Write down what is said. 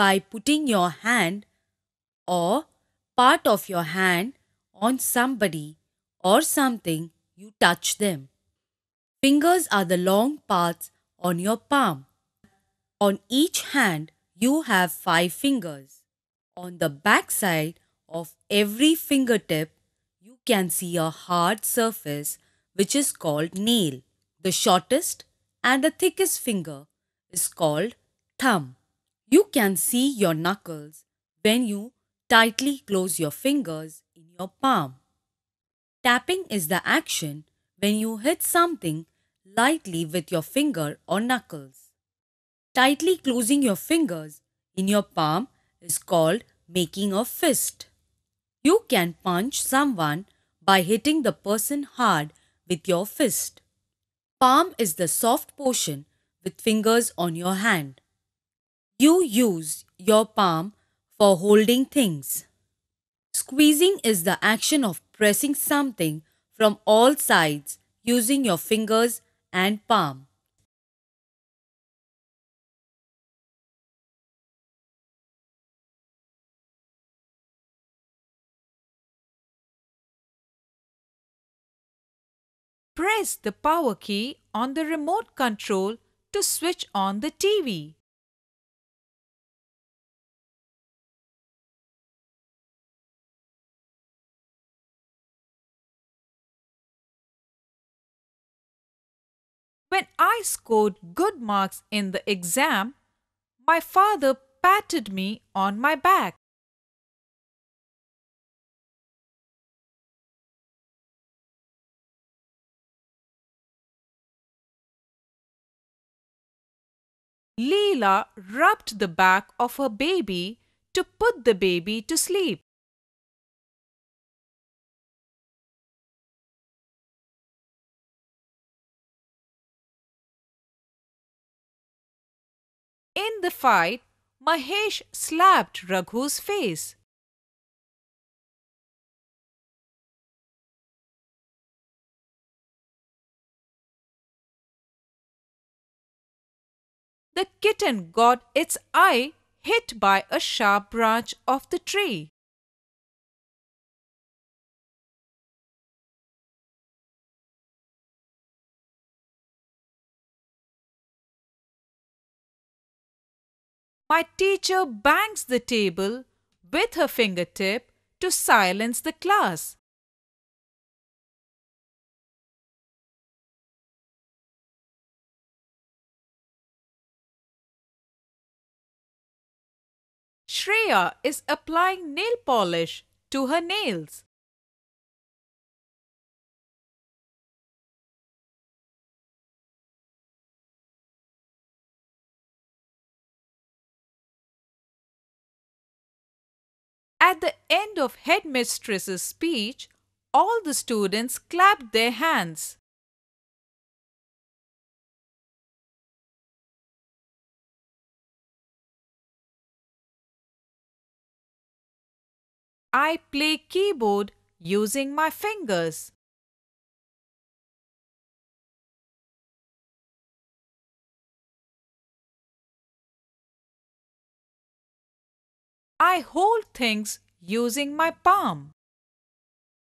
by putting your hand or part of your hand on somebody or something you touch them. Fingers are the long parts on your palm. On each hand, you have five fingers. On the back side of every fingertip, you can see a hard surface which is called nail. The shortest and the thickest finger is called thumb. You can see your knuckles when you tightly close your fingers in your palm. Tapping is the action when you hit something lightly with your finger or knuckles. Tightly closing your fingers in your palm is called making a fist. You can punch someone by hitting the person hard with your fist. Palm is the soft portion with fingers on your hand. You use your palm for holding things. Squeezing is the action of pressing something from all sides using your fingers and palm. Press the power key on the remote control to switch on the TV. When I scored good marks in the exam, my father patted me on my back. Leela rubbed the back of her baby to put the baby to sleep. In the fight, Mahesh slapped Raghu's face. The kitten got its eye hit by a sharp branch of the tree. My teacher bangs the table with her fingertip to silence the class. Shreya is applying nail polish to her nails. At the end of headmistress's speech, all the students clapped their hands. I play keyboard using my fingers. I hold things using my palm.